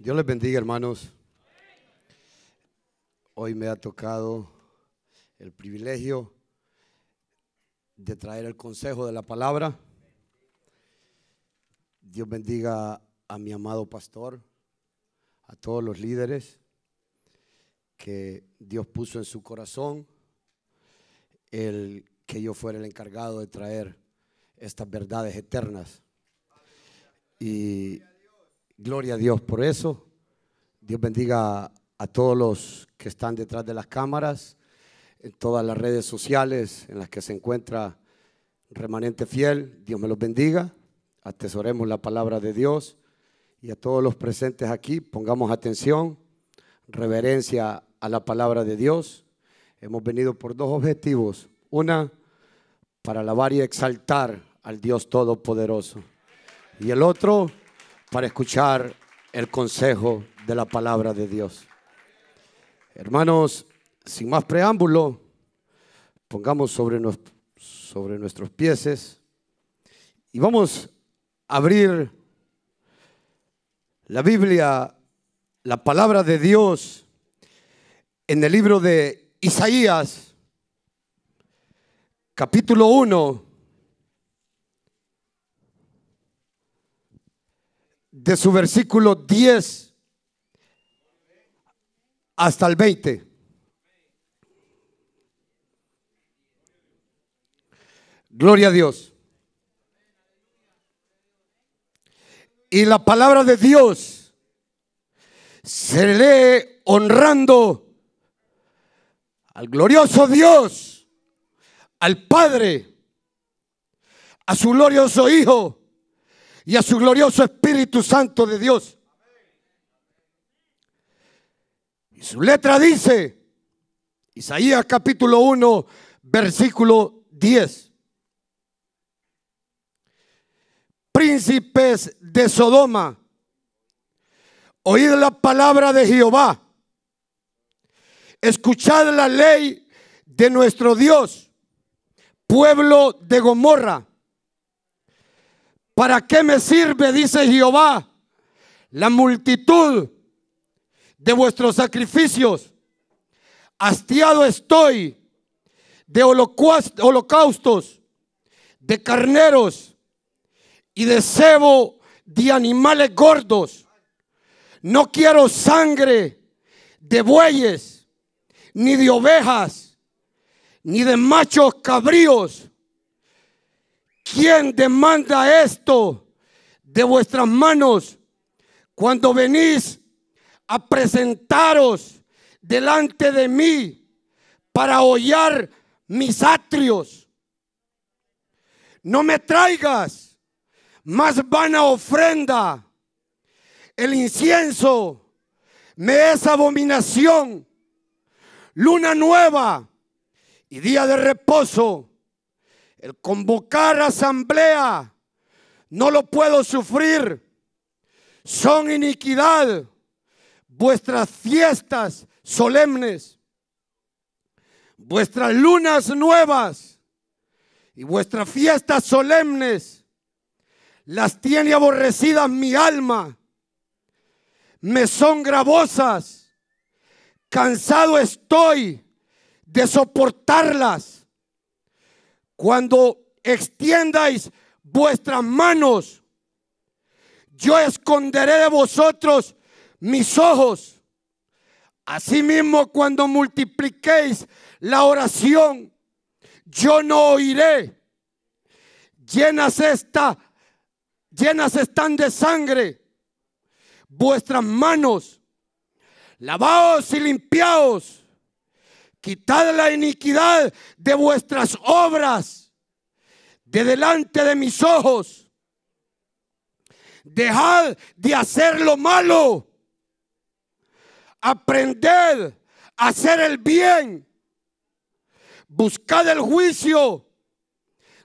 Dios les bendiga, hermanos. Hoy me ha tocado el privilegio de traer el consejo de la palabra. Dios bendiga a mi amado pastor, a todos los líderes que Dios puso en su corazón el que yo fuera el encargado de traer estas verdades eternas. Y Gloria a Dios por eso. Dios bendiga a todos los que están detrás de las cámaras, en todas las redes sociales en las que se encuentra remanente fiel. Dios me los bendiga. Atesoremos la palabra de Dios y a todos los presentes aquí pongamos atención, reverencia a la palabra de Dios. Hemos venido por dos objetivos. Una, para alabar y exaltar al Dios Todopoderoso. Y el otro, para escuchar el consejo de la palabra de Dios. Hermanos, sin más preámbulo, pongamos sobre, nuestros pies y vamos a abrir la Biblia, la palabra de Dios en el libro de Isaías, capítulo 1 de su versículo 10 hasta el 20. Gloria a Dios. Y la palabra de Dios se lee honrando al glorioso Dios, al Padre, a su glorioso Hijo y a su glorioso Espíritu Santo de Dios. Y su letra dice, Isaías capítulo 1, versículo 10. Príncipes de Sodoma, oíd la palabra de Jehová, escuchad la ley de nuestro Dios, pueblo de Gomorra ¿Para qué me sirve, dice Jehová, la multitud de vuestros sacrificios? Hastiado estoy de holocaustos, de carneros y de cebo de animales gordos. No quiero sangre de bueyes, ni de ovejas, ni de machos cabríos ¿Quién demanda esto de vuestras manos cuando venís a presentaros delante de mí para hollar mis atrios? No me traigas más vana ofrenda. El incienso me es abominación. Luna nueva y día de reposo el convocar asamblea no lo puedo sufrir. Son iniquidad vuestras fiestas solemnes, vuestras lunas nuevas y vuestras fiestas solemnes. Las tiene aborrecidas mi alma. Me son gravosas. Cansado estoy de soportarlas. Cuando extiendáis vuestras manos, yo esconderé de vosotros mis ojos. Asimismo, cuando multipliquéis la oración, yo no oiré. Llenas esta, llenas están de sangre vuestras manos. Lavaos y limpiaos Quitad la iniquidad de vuestras obras de delante de mis ojos. Dejad de hacer lo malo. Aprended a hacer el bien. Buscad el juicio.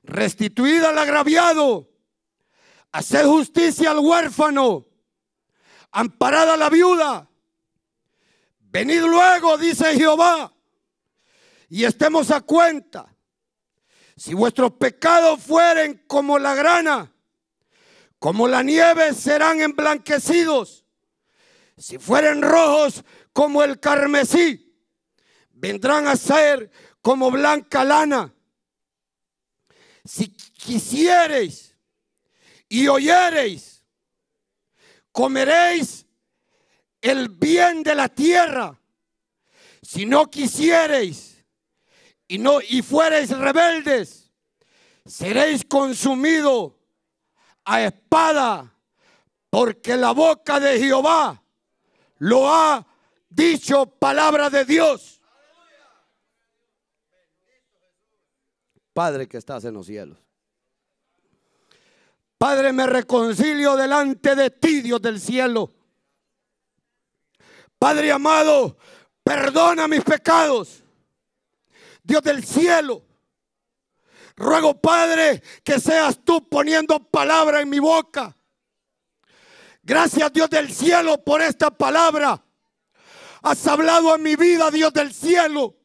Restituid al agraviado. Haced justicia al huérfano. Amparad a la viuda. Venid luego, dice Jehová y estemos a cuenta. Si vuestros pecados fueren como la grana, como la nieve serán emblanquecidos. Si fueren rojos como el carmesí, vendrán a ser como blanca lana. Si quisiereis y oyereis, comeréis el bien de la tierra. Si no quisiereis y no y fuereis rebeldes, seréis consumidos a espada, porque la boca de Jehová lo ha dicho palabra de Dios. Padre que estás en los cielos. Padre, me reconcilio delante de ti, Dios del cielo. Padre amado, perdona mis pecados. Dios del cielo. Ruego, Padre, que seas tú poniendo palabra en mi boca. Gracias, Dios del cielo, por esta palabra. Has hablado en mi vida, Dios del cielo.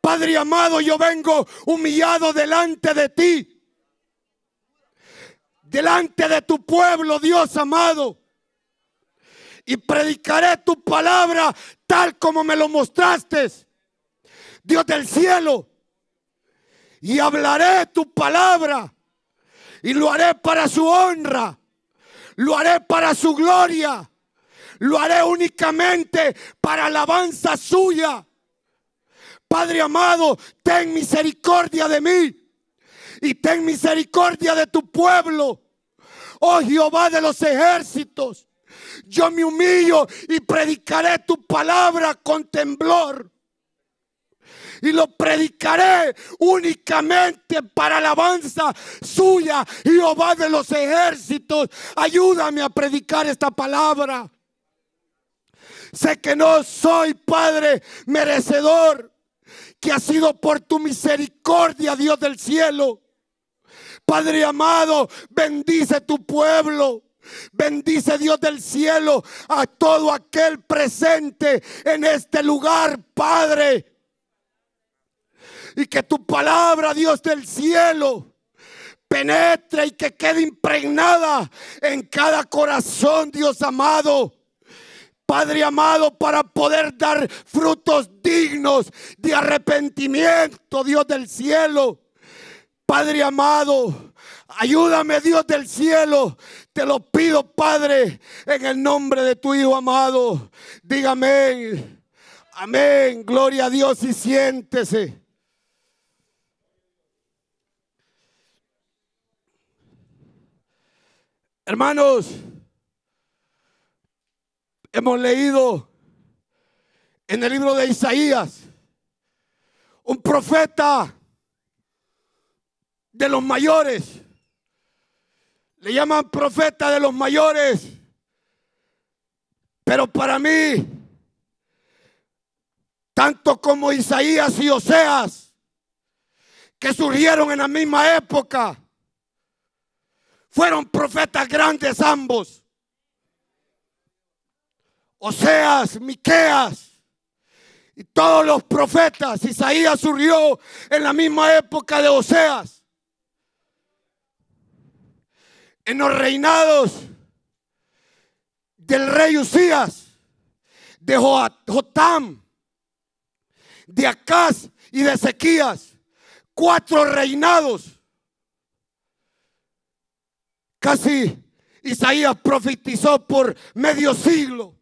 Padre amado, yo vengo humillado delante de ti. Delante de tu pueblo, Dios amado. Y predicaré tu palabra tal como me lo mostraste Dios del cielo. Y hablaré tu palabra. Y lo haré para su honra. Lo haré para su gloria. Lo haré únicamente para alabanza suya. Padre amado, ten misericordia de mí. Y ten misericordia de tu pueblo. Oh Jehová de los ejércitos. Yo me humillo y predicaré tu palabra con temblor y lo predicaré únicamente para alabanza suya, Jehová de los ejércitos. Ayúdame a predicar esta palabra. Sé que no soy, Padre, merecedor, que ha sido por tu misericordia, Dios del cielo. Padre amado, bendice tu pueblo. Bendice Dios del cielo a todo aquel presente en este lugar, Padre. Y que tu palabra, Dios del cielo, penetre y que quede impregnada en cada corazón, Dios amado. Padre amado, para poder dar frutos dignos de arrepentimiento, Dios del cielo. Padre amado, ayúdame Dios del cielo. Te lo pido, Padre, en el nombre de tu Hijo amado. Dígame, amén, gloria a Dios y siéntese. Hermanos, hemos leído en el libro de Isaías un profeta de los mayores. Le llaman profeta de los mayores. Pero para mí, tanto como Isaías y Oseas, que surgieron en la misma época, fueron profetas grandes ambos. Oseas, Miqueas y todos los profetas. Isaías surgió en la misma época de Oseas. En los reinados del rey Usías, de Jotam, de Acaz y de Ezequías. Cuatro reinados Casi Isaías profetizó por medio siglo.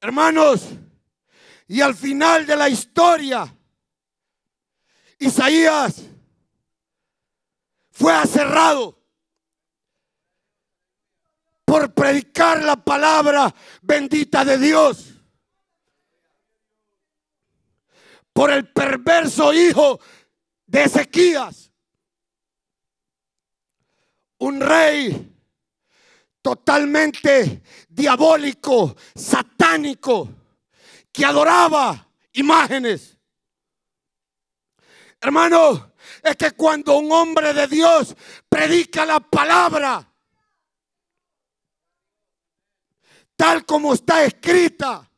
Hermanos, y al final de la historia, Isaías fue aserrado por predicar la palabra bendita de Dios. Por el perverso hijo de Ezequías un rey totalmente diabólico, satánico, que adoraba imágenes. Hermano, es que cuando un hombre de Dios predica la palabra, tal como está escrita,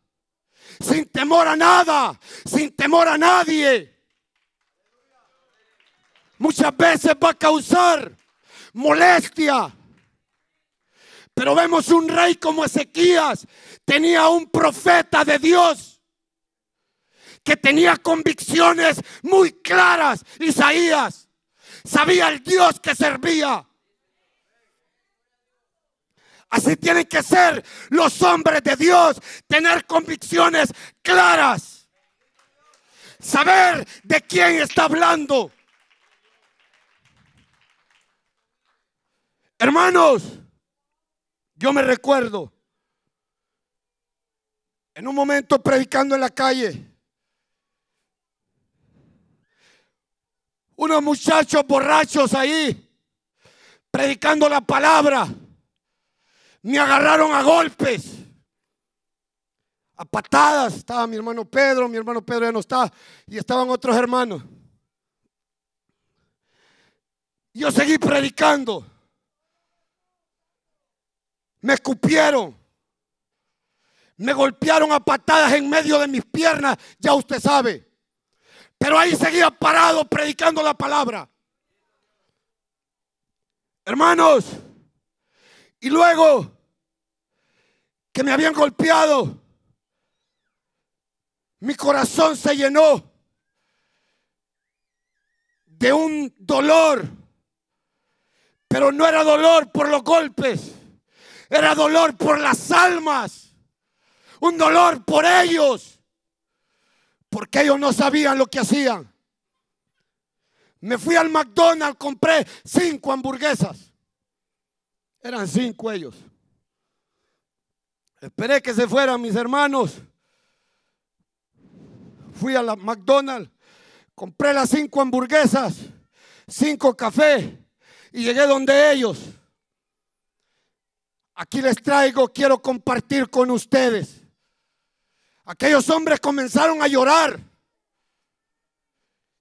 sin temor a nada, sin temor a nadie, muchas veces va a causar molestia. Pero vemos un rey como Ezequías, tenía un profeta de Dios que tenía convicciones muy claras, Isaías. Sabía el Dios que servía. Así tienen que ser los hombres de Dios, tener convicciones claras, saber de quién está hablando. Hermanos, yo me recuerdo en un momento predicando en la calle. Unos muchachos borrachos ahí, predicando la palabra. Me agarraron a golpes, a patadas. Estaba mi hermano Pedro, mi hermano Pedro ya no está, y estaban otros hermanos. Yo seguí predicando me escupieron, me golpearon a patadas en medio de mis piernas, ya usted sabe. Pero ahí seguía parado predicando la palabra. Hermanos, y luego que me habían golpeado, mi corazón se llenó de un dolor, pero no era dolor por los golpes, era dolor por las almas. Un dolor por ellos. Porque ellos no sabían lo que hacían. Me fui al McDonald's, compré cinco hamburguesas. Eran cinco ellos. Esperé que se fueran mis hermanos. Fui a la McDonald's, compré las cinco hamburguesas, cinco cafés y llegué donde ellos. Aquí les traigo, quiero compartir con ustedes. Aquellos hombres comenzaron a llorar.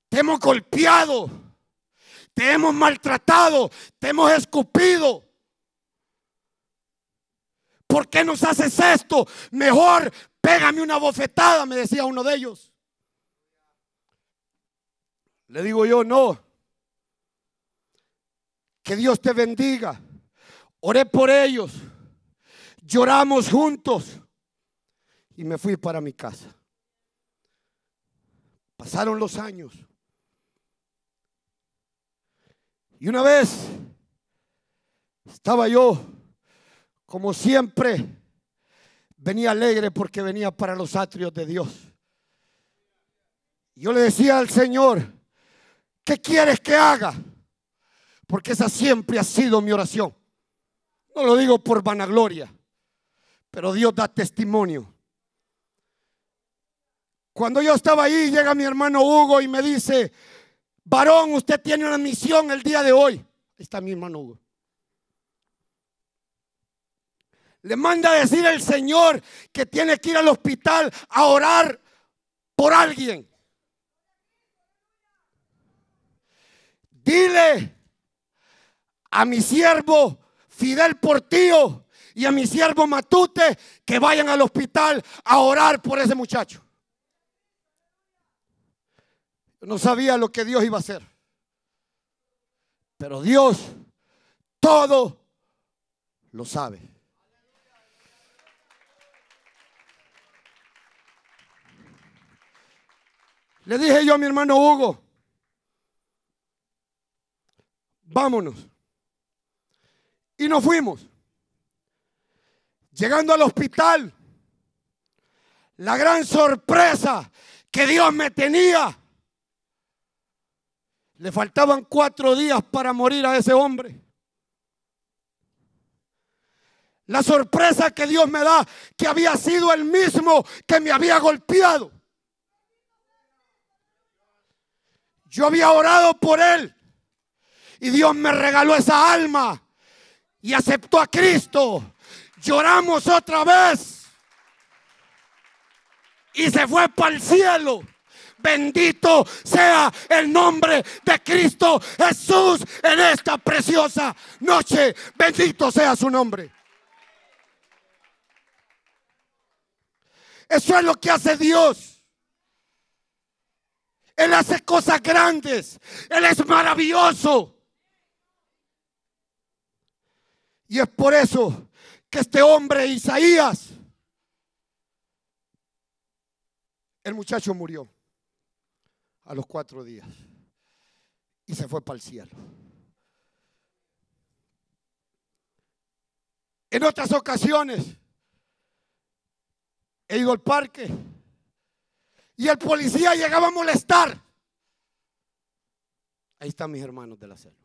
Te hemos golpeado, te hemos maltratado, te hemos escupido. ¿Por qué nos haces esto? Mejor pégame una bofetada, me decía uno de ellos. Le digo yo, no. Que Dios te bendiga. Oré por ellos. Lloramos juntos. Y me fui para mi casa. Pasaron los años. Y una vez estaba yo, como siempre, venía alegre porque venía para los atrios de Dios. Yo le decía al Señor, ¿qué quieres que haga? Porque esa siempre ha sido mi oración. No lo digo por vanagloria, pero Dios da testimonio. Cuando yo estaba ahí, llega mi hermano Hugo y me dice, varón, usted tiene una misión el día de hoy. Ahí está mi hermano Hugo. Le manda a decir el Señor que tiene que ir al hospital a orar por alguien. Dile a mi siervo Fidel Portillo y a mi siervo Matute que vayan al hospital a orar por ese muchacho. No sabía lo que Dios iba a hacer. Pero Dios todo lo sabe. Le dije yo a mi hermano Hugo, vámonos. Y nos fuimos. Llegando al hospital, la gran sorpresa que Dios me tenía. Le faltaban cuatro días para morir a ese hombre. La sorpresa que Dios me da, que había sido el mismo que me había golpeado. Yo había orado por él y Dios me regaló esa alma y aceptó a Cristo, lloramos otra vez y se fue para el cielo. Bendito sea el nombre de Cristo Jesús en esta preciosa noche. Bendito sea su nombre. Eso es lo que hace Dios. Él hace cosas grandes. Él es maravilloso. Y es por eso que este hombre, Isaías, el muchacho murió a los cuatro días y se fue para el cielo. En otras ocasiones he ido al parque y el policía llegaba a molestar. Ahí están mis hermanos de la selva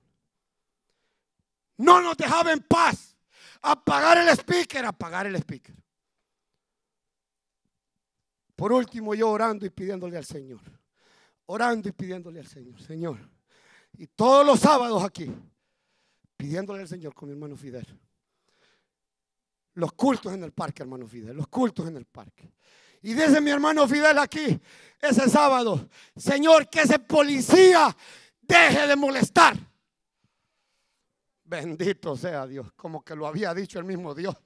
no nos dejaba en paz. Apagar el speaker, apagar el speaker. Por último, yo orando y pidiéndole al Señor. Orando y pidiéndole al Señor. Señor. Y todos los sábados aquí, pidiéndole al Señor con mi hermano Fidel. Los cultos en el parque, hermano Fidel. Los cultos en el parque. Y desde mi hermano Fidel aquí, ese sábado, Señor, que ese policía deje de molestar. Bendito sea Dios, como que lo había dicho el mismo Dios.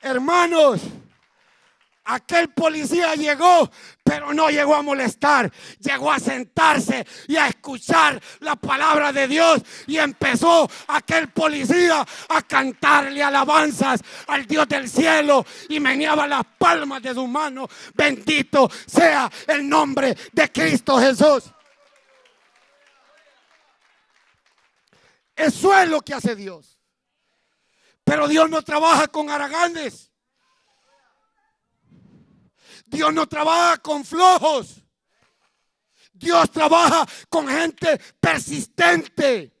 Hermanos, aquel policía llegó, pero no llegó a molestar, llegó a sentarse y a escuchar la palabra de Dios y empezó aquel policía a cantarle alabanzas al Dios del cielo y meneaba las palmas de su mano Bendito sea el nombre de Cristo Jesús. Eso es lo que hace Dios. Pero Dios no trabaja con haraganes. Dios no trabaja con flojos. Dios trabaja con gente persistente.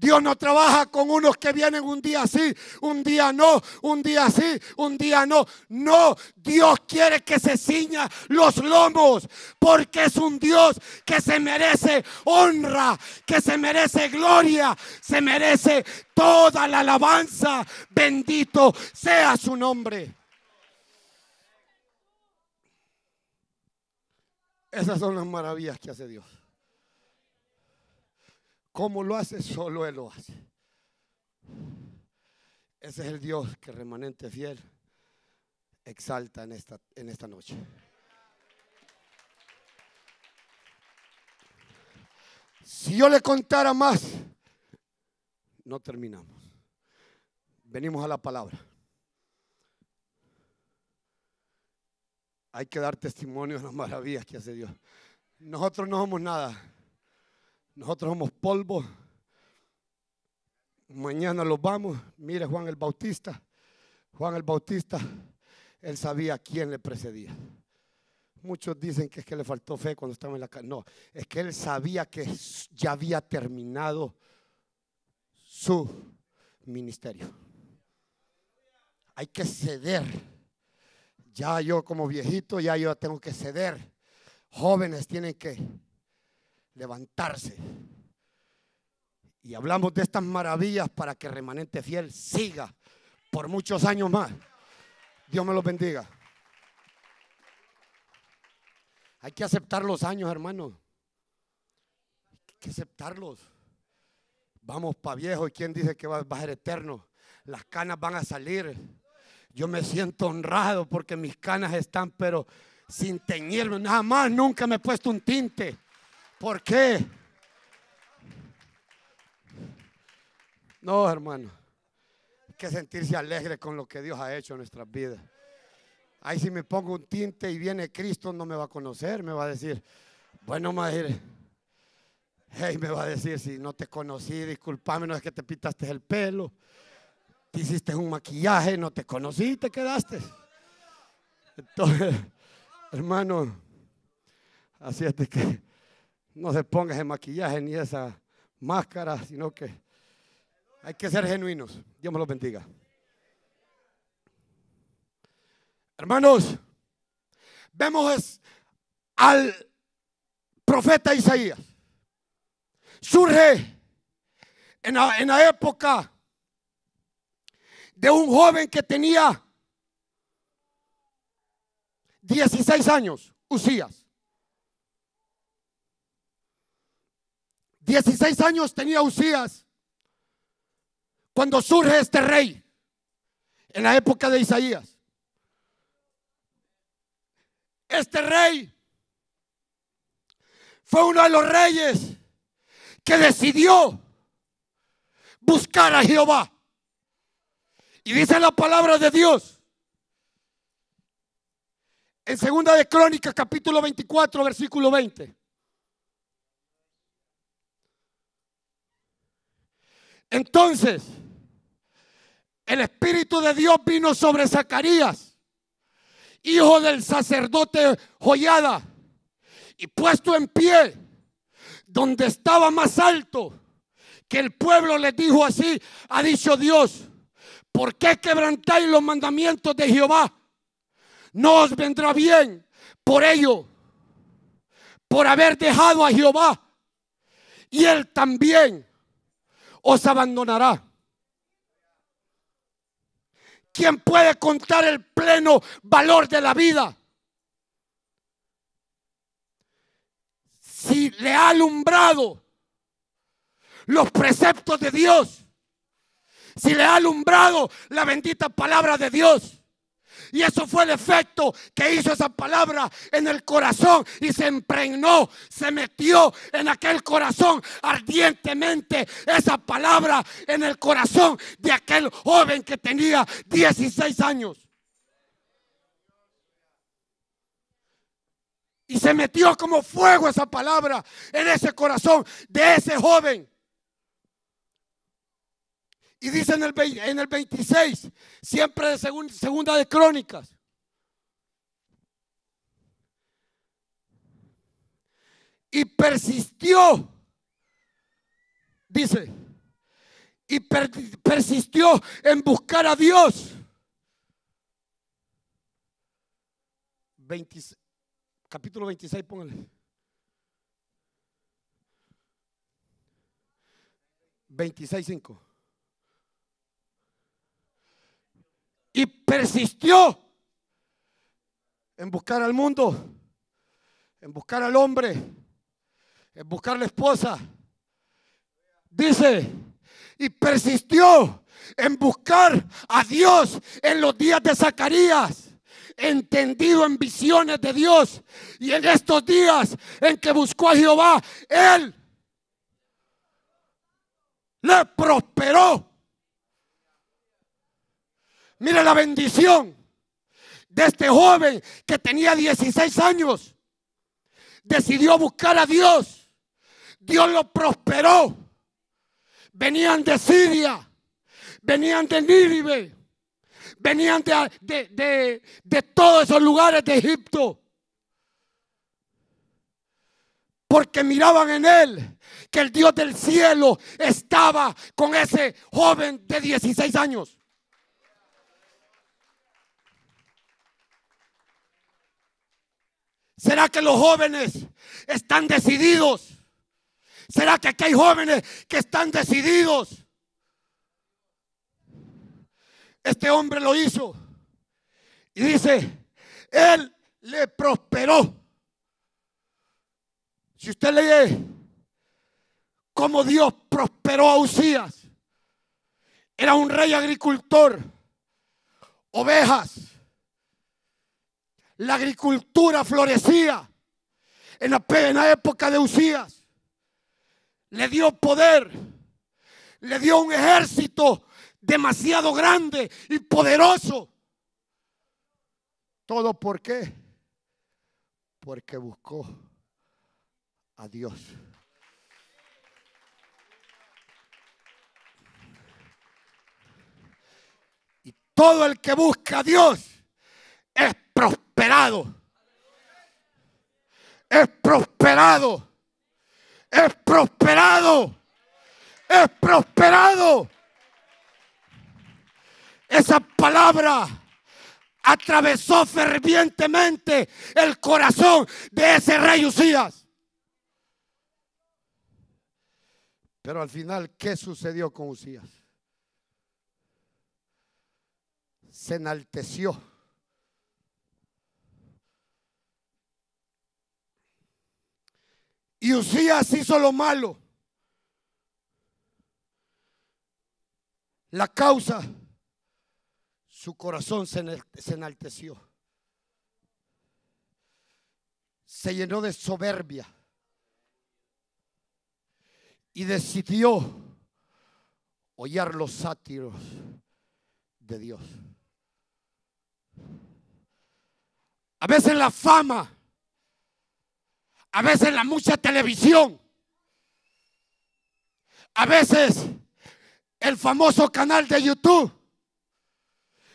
Dios no trabaja con unos que vienen un día sí, un día no, un día sí, un día no. No, Dios quiere que se ciña los lomos porque es un Dios que se merece honra, que se merece gloria, se merece toda la alabanza. Bendito sea su nombre. Esas son las maravillas que hace Dios. ¿Cómo lo hace? Solo Él lo hace. Ese es el Dios que remanente fiel exalta en esta, en esta noche. Si yo le contara más, no terminamos. Venimos a la palabra. Hay que dar testimonio de las maravillas que hace Dios. Nosotros no somos nada. Nosotros somos polvo. Mañana los vamos. Mire Juan el Bautista. Juan el Bautista, él sabía quién le precedía. Muchos dicen que es que le faltó fe cuando estaba en la casa. No, es que él sabía que ya había terminado su ministerio. Hay que ceder. Ya yo como viejito, ya yo tengo que ceder. Jóvenes tienen que levantarse. Y hablamos de estas maravillas para que remanente fiel siga por muchos años más. Dios me los bendiga. Hay que aceptar los años, hermano. Hay que aceptarlos. Vamos para viejo. ¿Y quién dice que va, a ser eterno? Las canas van a salir. Yo me siento honrado porque mis canas están, pero sin teñirme. Nada más, nunca me he puesto un tinte. ¿Por qué? No, hermano. Hay que sentirse alegre con lo que Dios ha hecho en nuestras vidas. Ahí si me pongo un tinte y viene Cristo, no me va a conocer, me va a decir, bueno, madre, hey, me va a decir, si no te conocí, discúlpame, no es que te pitaste el pelo, te hiciste un maquillaje, no te conocí, te quedaste. Entonces, hermano, así es de que no se ponga ese maquillaje ni esa máscara, sino que hay que ser genuinos. Dios me los bendiga. Hermanos, vemos al profeta Isaías. Surge en la, en época de un joven que tenía 16 años, Usías. 16 años tenía Usías cuando surge este rey en la época de Isaías. Este rey fue uno de los reyes que decidió buscar a Jehová. Y dice la palabra de Dios. En segunda de Crónicas capítulo 24 versículo 20. Entonces, el Espíritu de Dios vino sobre Zacarías, hijo del sacerdote Joyada, y puesto en pie, donde estaba más alto, que el pueblo le dijo así, ha dicho Dios, ¿por qué quebrantáis los mandamientos de Jehová? No os vendrá bien por ello, por haber dejado a Jehová. Y él también os abandonará. ¿Quién puede contar el pleno valor de la vida? Si le ha alumbrado los preceptos de Dios, si le ha alumbrado la bendita palabra de Dios, y eso fue el efecto que hizo esa palabra en el corazón y se impregnó, se metió en aquel corazón ardientemente esa palabra en el corazón de aquel joven que tenía 16 años. Y se metió como fuego esa palabra en ese corazón de ese joven. Y dice en el, en el 26, siempre de segunda de Crónicas. Y persistió, dice, y persistió en buscar a Dios. 20, capítulo 26, póngale. 26.5. persistió en buscar al mundo, en buscar al hombre, en buscar la esposa. Dice, y persistió en buscar a Dios en los días de Zacarías entendido en visiones de Dios. Y en estos días en que buscó a Jehová, Él le prosperó. Mira la bendición de este joven que tenía 16 años. Decidió buscar a Dios. Dios lo prosperó. Venían de Siria, venían de Níribe, venían de, de todos esos lugares de Egipto. Porque miraban en él que el Dios del cielo estaba con ese joven de 16 años. ¿Será que los jóvenes están decididos? ¿Será que aquí hay jóvenes que están decididos? Este hombre lo hizo. Y dice, él le prosperó. Si usted lee cómo Dios prosperó a Usías, era un rey agricultor, ovejas la agricultura florecía en la, época de Usías. Le dio poder, le dio un ejército demasiado grande y poderoso. ¿Todo por qué? Porque buscó a Dios. Y todo el que busca a Dios es prospero. Es prosperado. Es prosperado. Es prosperado. Esa palabra atravesó fervientemente el corazón de ese rey Usías. Pero al final, ¿qué sucedió con Usías? Se enalteció Y Usías hizo lo malo. La causa, su corazón se enalteció. Se llenó de soberbia. Y decidió hollar los sátiros de Dios. A veces la fama a veces la mucha televisión. A veces el famoso canal de YouTube.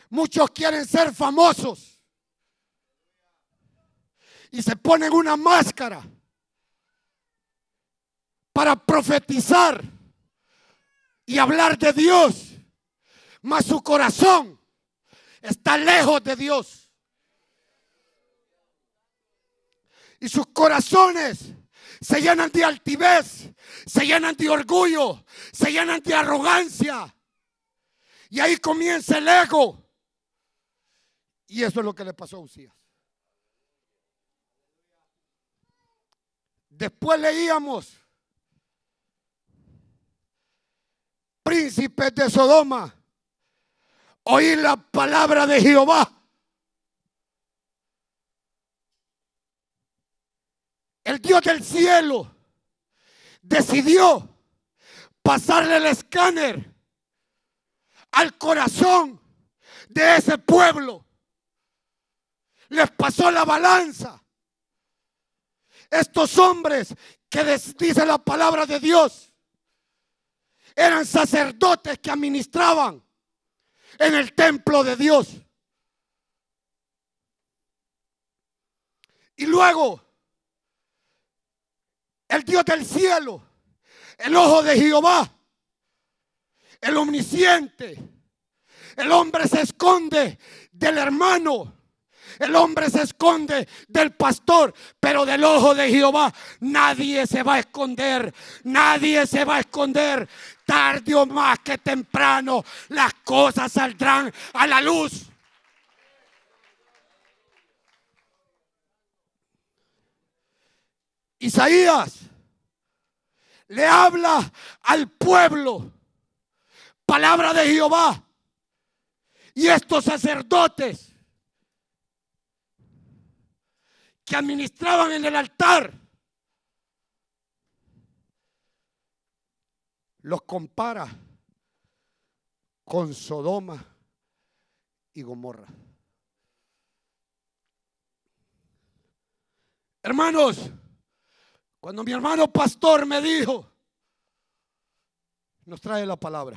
Muchos quieren ser famosos. Y se ponen una máscara para profetizar y hablar de Dios. Mas su corazón está lejos de Dios. y sus corazones se llenan de altivez, se llenan de orgullo, se llenan de arrogancia. Y ahí comienza el ego. Y eso es lo que le pasó a Usías. Después leíamos príncipes de Sodoma, oí la palabra de Jehová el Dios del cielo decidió pasarle el escáner al corazón de ese pueblo. Les pasó la balanza. Estos hombres que dicen la palabra de Dios eran sacerdotes que administraban en el templo de Dios. Y luego el Dios del cielo, el ojo de Jehová, el omnisciente. El hombre se esconde del hermano. El hombre se esconde del pastor, pero del ojo de Jehová nadie se va a esconder, nadie se va a esconder. Tarde o más que temprano las cosas saldrán a la luz. Isaías le habla al pueblo, palabra de Jehová. Y estos sacerdotes que administraban en el altar, los compara con Sodoma y Gomorra. Hermanos, cuando mi hermano pastor me dijo, nos trae la palabra.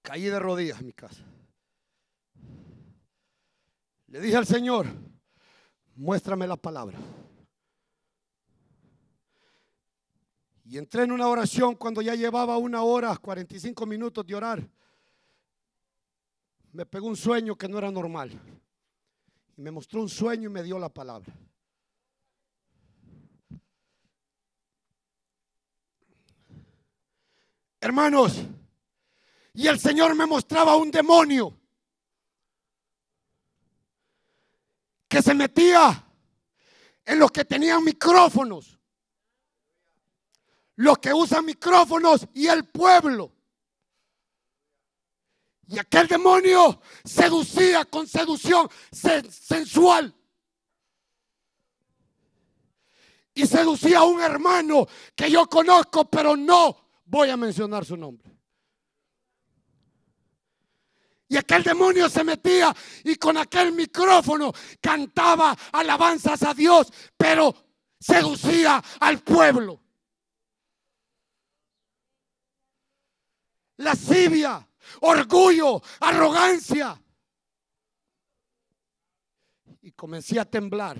Caí de rodillas en mi casa. Le dije al Señor, muéstrame la palabra. Y entré en una oración cuando ya llevaba una hora, 45 minutos de orar. Me pegó un sueño que no era normal me mostró un sueño y me dio la palabra. Hermanos, y el Señor me mostraba un demonio que se metía en los que tenían micrófonos, los que usan micrófonos y el pueblo. Y aquel demonio seducía con seducción sensual. Y seducía a un hermano que yo conozco, pero no voy a mencionar su nombre. Y aquel demonio se metía y con aquel micrófono cantaba alabanzas a Dios, pero seducía al pueblo. Lascivia orgullo, arrogancia. Y comencé a temblar.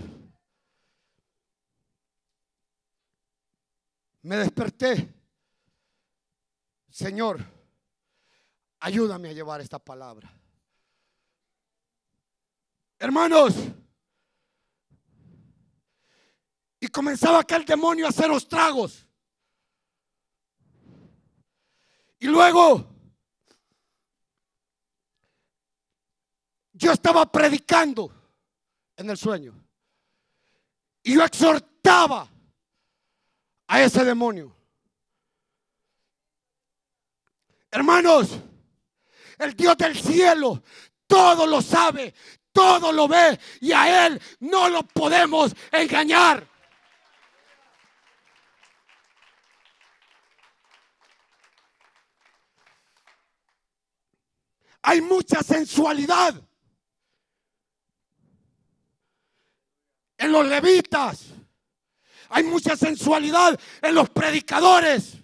Me desperté. Señor, ayúdame a llevar esta palabra. Hermanos, y comenzaba aquel demonio a hacer los tragos. Y luego yo estaba predicando en el sueño. Y yo exhortaba a ese demonio. Hermanos, el Dios del cielo todo lo sabe, todo lo ve y a Él no lo podemos engañar. Hay mucha sensualidad en los levitas. Hay mucha sensualidad en los predicadores.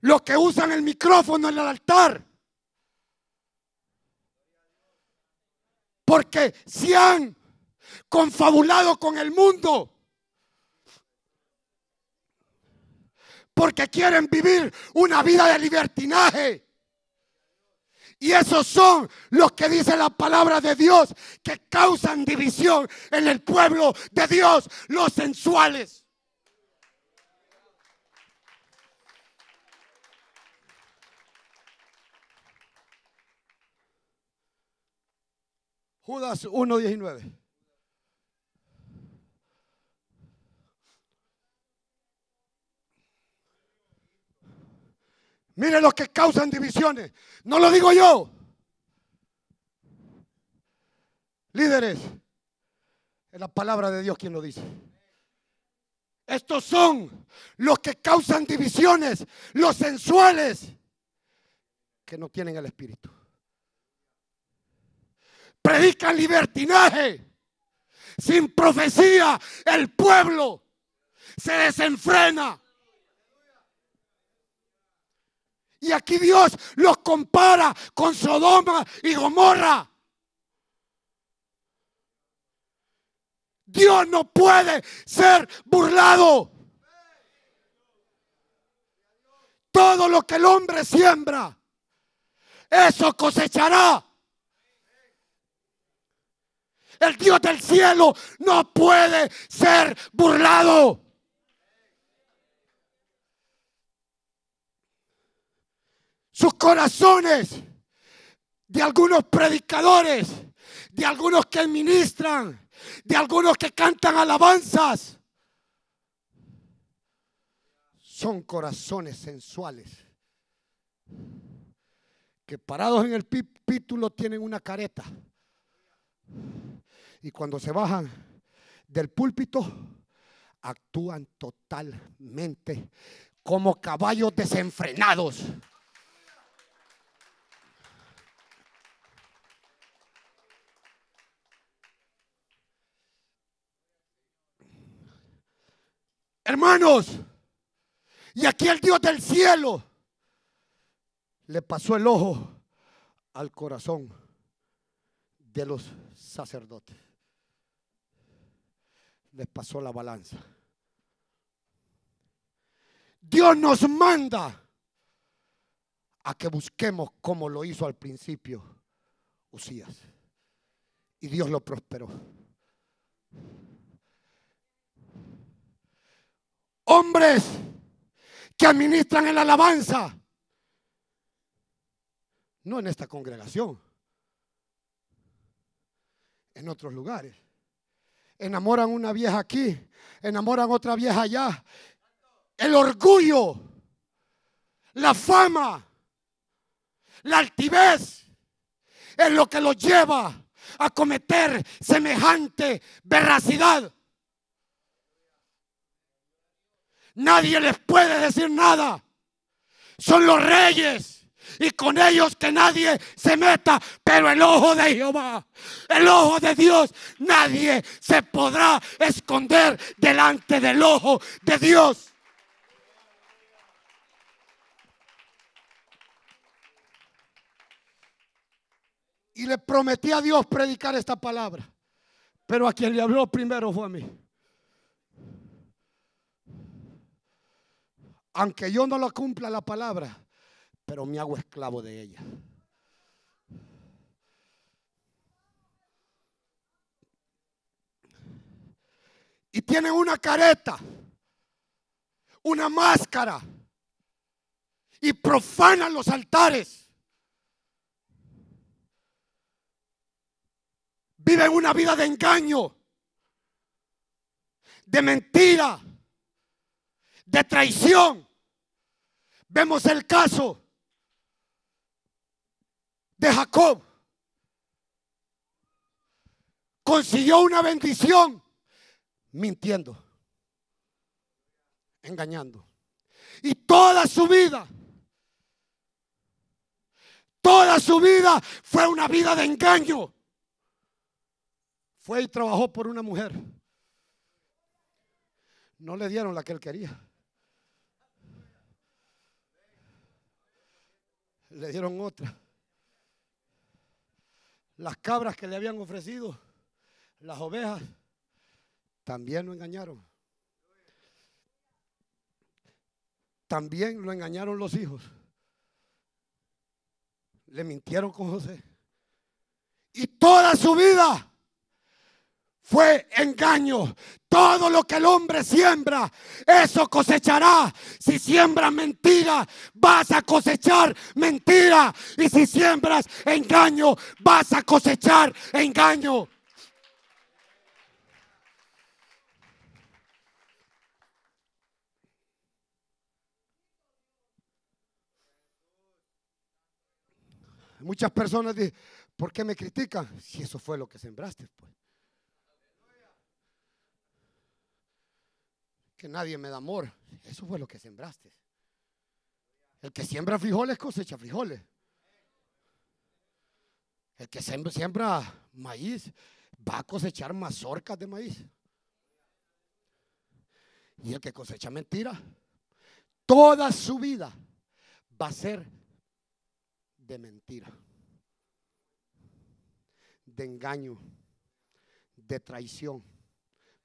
Los que usan el micrófono en el altar. Porque se han confabulado con el mundo. Porque quieren vivir una vida de libertinaje. Y esos son los que dice la palabra de Dios, que causan división en el pueblo de Dios, los sensuales. Judas 1.19. Miren los que causan divisiones. No lo digo yo. Líderes, es la palabra de Dios quien lo dice. Estos son los que causan divisiones, los sensuales, que no tienen el espíritu. Predican libertinaje, sin profecía, el pueblo se desenfrena. Y aquí Dios los compara con Sodoma y Gomorra. Dios no puede ser burlado. Todo lo que el hombre siembra, eso cosechará. El Dios del cielo no puede ser burlado. sus corazones de algunos predicadores, de algunos que ministran, de algunos que cantan alabanzas. Son corazones sensuales que parados en el pítulo tienen una careta. Y cuando se bajan del púlpito, actúan totalmente como caballos desenfrenados. Hermanos, y aquí el Dios del cielo le pasó el ojo al corazón de los sacerdotes. Les pasó la balanza. Dios nos manda a que busquemos como lo hizo al principio Usías. Y Dios lo prosperó. hombres que administran en la alabanza. No en esta congregación, en otros lugares. Enamoran una vieja aquí, enamoran otra vieja allá. El orgullo, la fama, la altivez es lo que los lleva a cometer semejante veracidad. Nadie les puede decir nada. Son los reyes. Y con ellos que nadie se meta. Pero el ojo de Jehová, el ojo de Dios, nadie se podrá esconder delante del ojo de Dios. Y le prometí a Dios predicar esta palabra. Pero a quien le habló primero fue a mí. aunque yo no lo cumpla la palabra, pero me hago esclavo de ella. Y tiene una careta, una máscara, y profanan los altares. Viven una vida de engaño, de mentira, de traición. Vemos el caso de Jacob. Consiguió una bendición mintiendo, engañando. Y toda su vida, toda su vida fue una vida de engaño. Fue y trabajó por una mujer. No le dieron la que él quería. le dieron otra. Las cabras que le habían ofrecido, las ovejas, también lo engañaron. También lo engañaron los hijos. Le mintieron con José. Y toda su vida fue engaño. Todo lo que el hombre siembra, eso cosechará. Si siembras mentira, vas a cosechar mentira. Y si siembras engaño, vas a cosechar engaño. Muchas personas dicen, ¿por qué me critican? Si eso fue lo que sembraste, pues. que nadie me da amor. Eso fue lo que sembraste. El que siembra frijoles cosecha frijoles. El que siembra, maíz va a cosechar mazorcas de maíz. Y el que cosecha mentira, toda su vida va a ser de mentira, de engaño, de traición,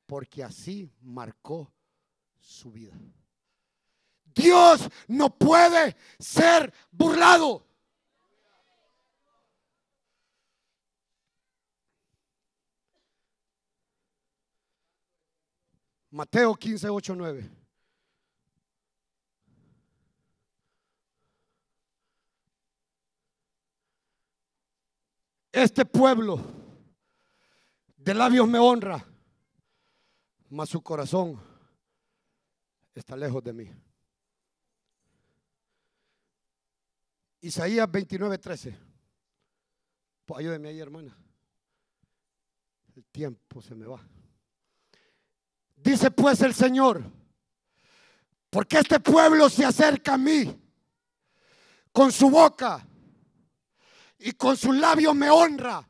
porque así marcó su vida. Dios no puede ser burlado. Mateo 15, ocho 9. Este pueblo de labios me honra, mas su corazón está lejos de mí. Isaías 29, 13. Pues ayúdeme ahí, hermana. El tiempo se me va. Dice pues el Señor, porque este pueblo se acerca a mí con su boca y con su labio me honra,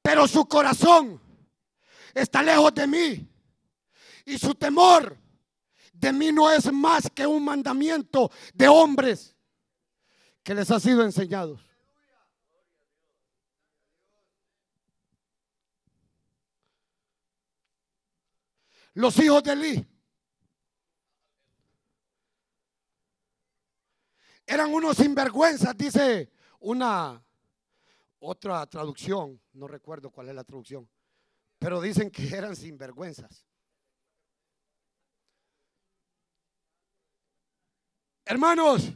pero su corazón está lejos de mí y su temor de mí no es más que un mandamiento de hombres que les ha sido enseñado. Los hijos de Elí eran unos sinvergüenzas, dice una otra traducción, no recuerdo cuál es la traducción, pero dicen que eran sinvergüenzas. Hermanos,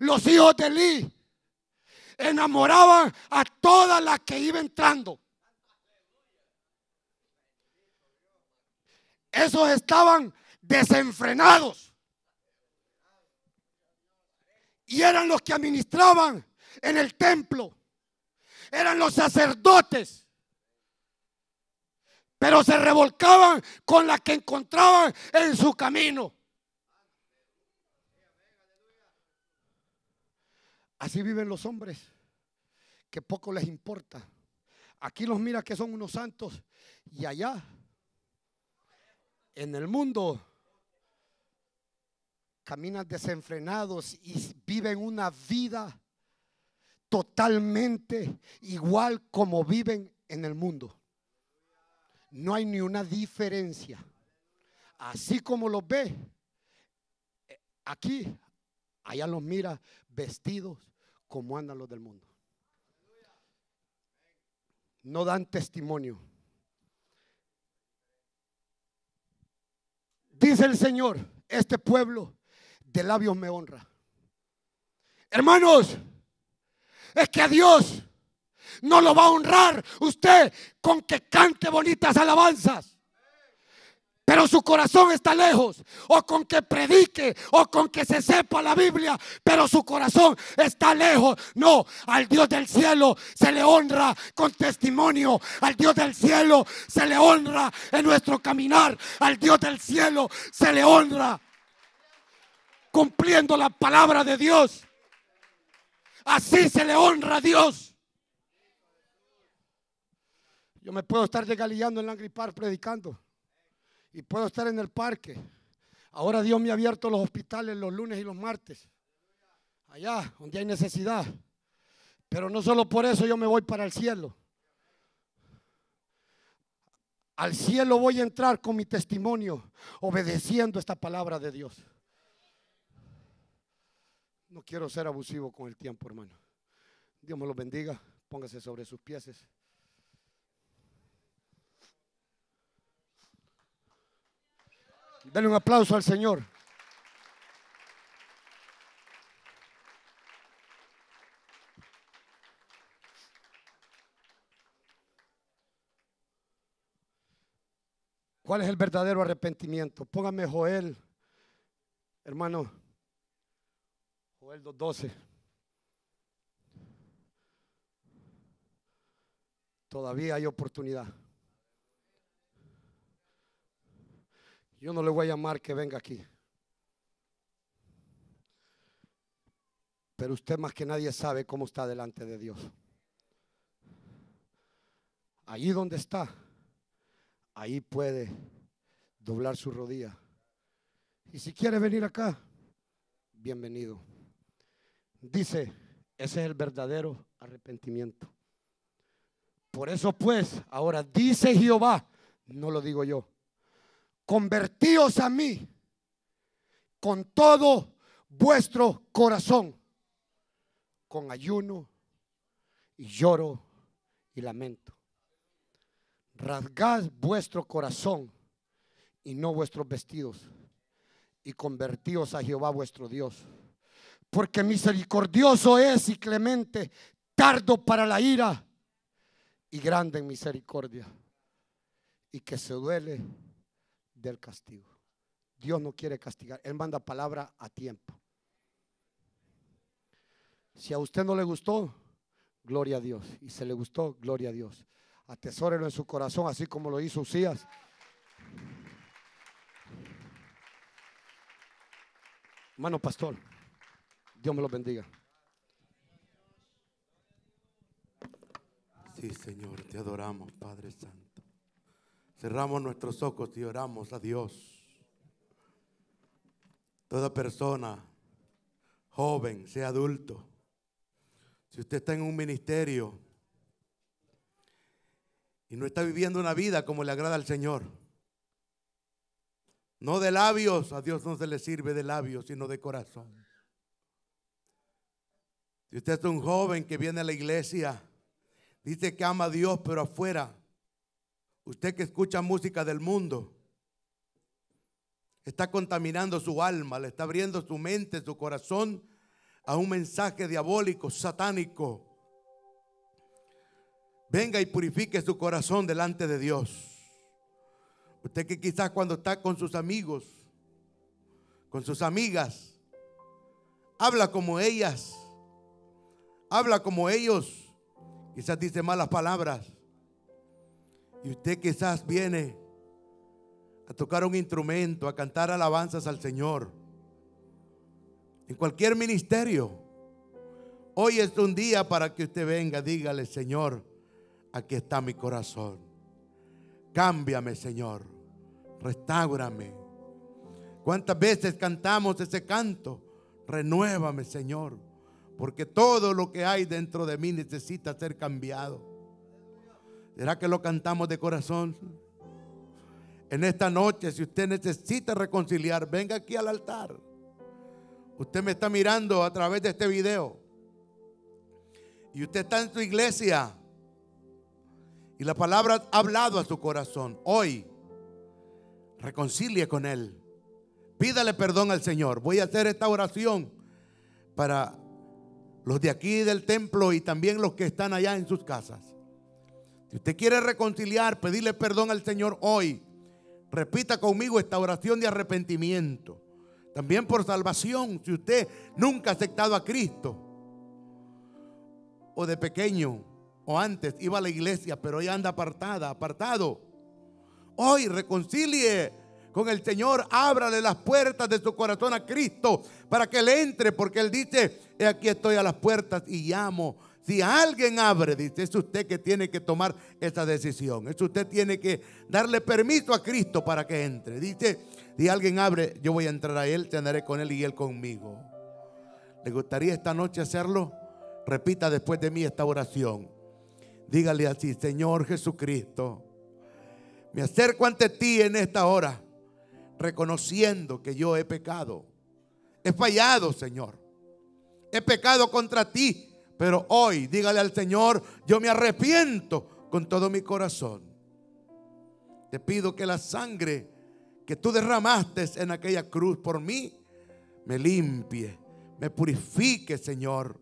los hijos de Elí enamoraban a todas las que iba entrando. Esos estaban desenfrenados. Y eran los que administraban en el templo. Eran los sacerdotes. Pero se revolcaban con las que encontraban en su camino. Así viven los hombres, que poco les importa. Aquí los mira que son unos santos y allá, en el mundo, caminan desenfrenados y viven una vida totalmente igual como viven en el mundo. No hay ni una diferencia. Así como los ve, eh, aquí, allá los mira vestidos como andan los del mundo. No dan testimonio. Dice el Señor, este pueblo de labios me honra. Hermanos, es que a Dios no lo va a honrar usted con que cante bonitas alabanzas pero su corazón está lejos. O con que predique, o con que se sepa la Biblia, pero su corazón está lejos. No, al Dios del cielo se le honra con testimonio. Al Dios del cielo se le honra en nuestro caminar. Al Dios del cielo se le honra cumpliendo la palabra de Dios. Así se le honra a Dios. Yo me puedo estar regalillando en la gripar predicando y puedo estar en el parque. Ahora Dios me ha abierto los hospitales los lunes y los martes, allá donde hay necesidad. Pero no solo por eso yo me voy para el cielo. Al cielo voy a entrar con mi testimonio, obedeciendo esta palabra de Dios. No quiero ser abusivo con el tiempo, hermano. Dios me los bendiga. Póngase sobre sus pies. Dale un aplauso al Señor. ¿Cuál es el verdadero arrepentimiento? Póngame Joel, hermano. Joel 2.12. Todavía hay oportunidad. Yo no le voy a llamar que venga aquí. Pero usted más que nadie sabe cómo está delante de Dios. Allí donde está, ahí puede doblar su rodilla. Y si quiere venir acá, bienvenido. Dice, ese es el verdadero arrepentimiento. Por eso pues, ahora dice Jehová, no lo digo yo, convertíos a mí con todo vuestro corazón, con ayuno y lloro y lamento. Rasgad vuestro corazón y no vuestros vestidos, y convertíos a Jehová vuestro Dios, porque misericordioso es y clemente, tardo para la ira y grande en misericordia, y que se duele del castigo. Dios no quiere castigar, Él manda palabra a tiempo. Si a usted no le gustó, gloria a Dios. Y si le gustó, gloria a Dios. Atesórelo en su corazón, así como lo hizo Ucías. Hermano pastor, Dios me lo bendiga. Sí, Señor, te adoramos, Padre Santo. Cerramos nuestros ojos y oramos a Dios. Toda persona, joven, sea adulto, si usted está en un ministerio y no está viviendo una vida como le agrada al Señor, no de labios, a Dios no se le sirve de labios, sino de corazón. Si usted es un joven que viene a la iglesia, dice que ama a Dios, pero afuera Usted que escucha música del mundo, está contaminando su alma, le está abriendo su mente, su corazón a un mensaje diabólico, satánico. Venga y purifique su corazón delante de Dios. Usted que quizás cuando está con sus amigos, con sus amigas, habla como ellas, habla como ellos, quizás dice malas palabras, y usted quizás viene a tocar un instrumento, a cantar alabanzas al Señor. En cualquier ministerio. Hoy es un día para que usted venga, dígale, Señor, aquí está mi corazón. Cámbiame, Señor. Restáurame. ¿Cuántas veces cantamos ese canto? Renuévame, Señor. Porque todo lo que hay dentro de mí necesita ser cambiado. ¿Será que lo cantamos de corazón? En esta noche, si usted necesita reconciliar, venga aquí al altar. Usted me está mirando a través de este video. Y usted está en su iglesia. Y la palabra ha hablado a su corazón. Hoy, reconcilie con Él. Pídale perdón al Señor. Voy a hacer esta oración para los de aquí del templo y también los que están allá en sus casas. Si usted quiere reconciliar, pedirle perdón al Señor hoy, repita conmigo esta oración de arrepentimiento. También por salvación, si usted nunca ha aceptado a Cristo, o de pequeño, o antes iba a la iglesia, pero hoy anda apartada, apartado. Hoy reconcilie con el Señor, ábrale las puertas de su corazón a Cristo para que le entre, porque Él dice, aquí estoy a las puertas y llamo si alguien abre, dice, es usted que tiene que tomar esa decisión. Es usted tiene que darle permiso a Cristo para que entre. Dice, si alguien abre, yo voy a entrar a él, andaré con él y él conmigo. ¿Le gustaría esta noche hacerlo? Repita después de mí esta oración. Dígale así, Señor Jesucristo, me acerco ante ti en esta hora, reconociendo que yo he pecado. He fallado, Señor. He pecado contra ti pero hoy dígale al Señor, yo me arrepiento con todo mi corazón. Te pido que la sangre que tú derramaste en aquella cruz por mí me limpie, me purifique, Señor.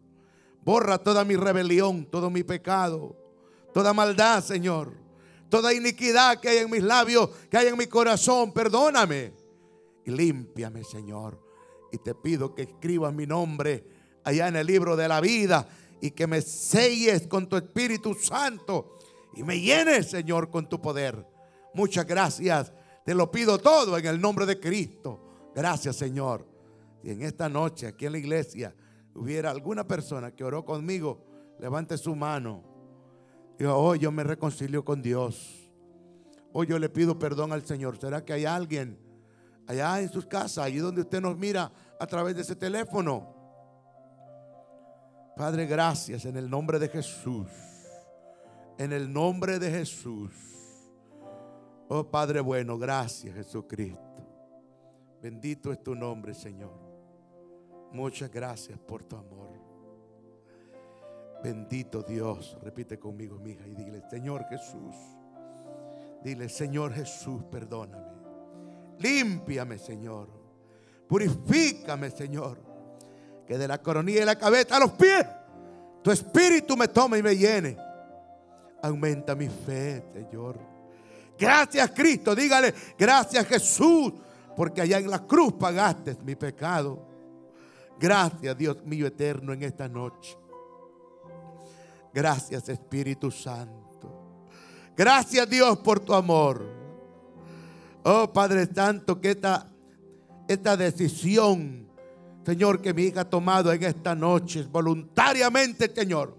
Borra toda mi rebelión, todo mi pecado, toda maldad, Señor. Toda iniquidad que hay en mis labios, que hay en mi corazón, perdóname. Y límpiame, Señor. Y te pido que escribas mi nombre allá en el libro de la vida y que me selles con tu Espíritu Santo y me llenes, Señor, con tu poder. Muchas gracias. Te lo pido todo en el nombre de Cristo. Gracias, Señor. Y en esta noche aquí en la iglesia hubiera alguna persona que oró conmigo, levante su mano. Hoy oh, yo me reconcilio con Dios. Hoy oh, yo le pido perdón al Señor. ¿Será que hay alguien allá en sus casas, allí donde usted nos mira a través de ese teléfono? Padre, gracias en el nombre de Jesús. En el nombre de Jesús. Oh Padre bueno, gracias Jesucristo. Bendito es tu nombre, Señor. Muchas gracias por tu amor. Bendito Dios. Repite conmigo, mija, y dile, Señor Jesús. Dile, Señor Jesús, perdóname. Límpiame, Señor. Purifícame, Señor que de la coronilla y la cabeza a los pies, tu espíritu me tome y me llene. Aumenta mi fe, Señor. Gracias Cristo, dígale, gracias Jesús, porque allá en la cruz pagaste mi pecado. Gracias Dios mío eterno en esta noche. Gracias Espíritu Santo. Gracias Dios por tu amor. Oh Padre Santo, que esta, esta decisión Señor, que mi hija ha tomado en esta noche voluntariamente, Señor.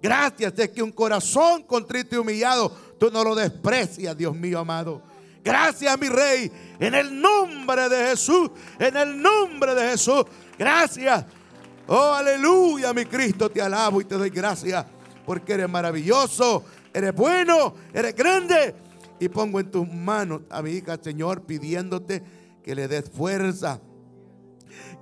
Gracias de que un corazón contrito y humillado tú no lo desprecias, Dios mío amado. Gracias, mi Rey, en el nombre de Jesús, en el nombre de Jesús. Gracias. Oh, aleluya, mi Cristo, te alabo y te doy gracias porque eres maravilloso, eres bueno, eres grande. Y pongo en tus manos a mi hija, Señor, pidiéndote que le des fuerza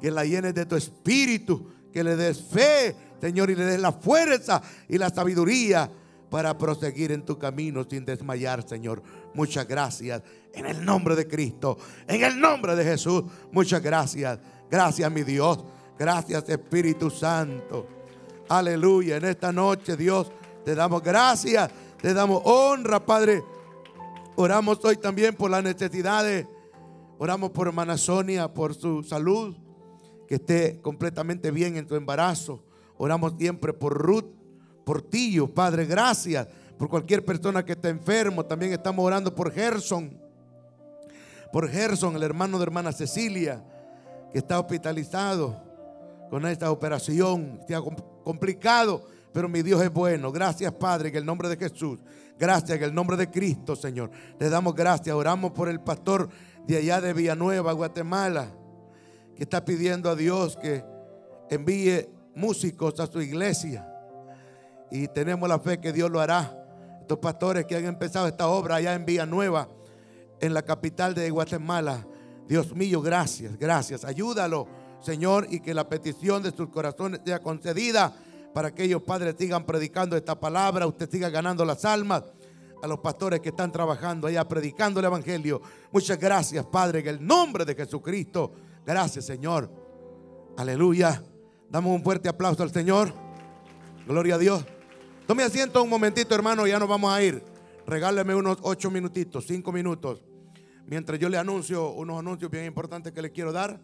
que la llenes de tu espíritu, que le des fe, Señor, y le des la fuerza y la sabiduría para proseguir en tu camino sin desmayar, Señor. Muchas gracias. En el nombre de Cristo, en el nombre de Jesús, muchas gracias. Gracias, mi Dios. Gracias, Espíritu Santo. Aleluya. En esta noche, Dios, te damos gracias. Te damos honra, Padre. Oramos hoy también por las necesidades. Oramos por Hermana Sonia, por su salud que esté completamente bien en tu embarazo. Oramos siempre por Ruth, por Tío, oh Padre, gracias. Por cualquier persona que esté enfermo, también estamos orando por Gerson. Por Gerson, el hermano de hermana Cecilia, que está hospitalizado con esta operación. Está complicado, pero mi Dios es bueno. Gracias, Padre, en el nombre de Jesús. Gracias, que el nombre de Cristo, Señor. Te damos gracias. Oramos por el pastor de allá de Villanueva, Guatemala que está pidiendo a Dios que envíe músicos a su iglesia. Y tenemos la fe que Dios lo hará. Estos pastores que han empezado esta obra allá en Vía Nueva en la capital de Guatemala. Dios mío, gracias, gracias. Ayúdalo, Señor, y que la petición de sus corazones sea concedida para que ellos, padres sigan predicando esta palabra. Usted siga ganando las almas a los pastores que están trabajando allá predicando el Evangelio. Muchas gracias, Padre, en el nombre de Jesucristo. Gracias, Señor. Aleluya. Damos un fuerte aplauso al Señor. Gloria a Dios. Tome asiento un momentito, hermano, ya nos vamos a ir. Regáleme unos ocho minutitos, cinco minutos. Mientras yo le anuncio unos anuncios bien importantes que le quiero dar.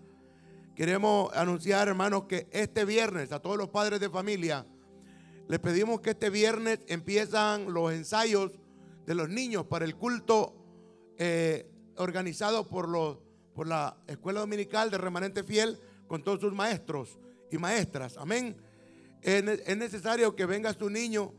Queremos anunciar, hermanos, que este viernes, a todos los padres de familia, les pedimos que este viernes empiezan los ensayos de los niños para el culto eh, organizado por los por la Escuela Dominical de Remanente Fiel con todos sus maestros y maestras. Amén. Es necesario que venga su niño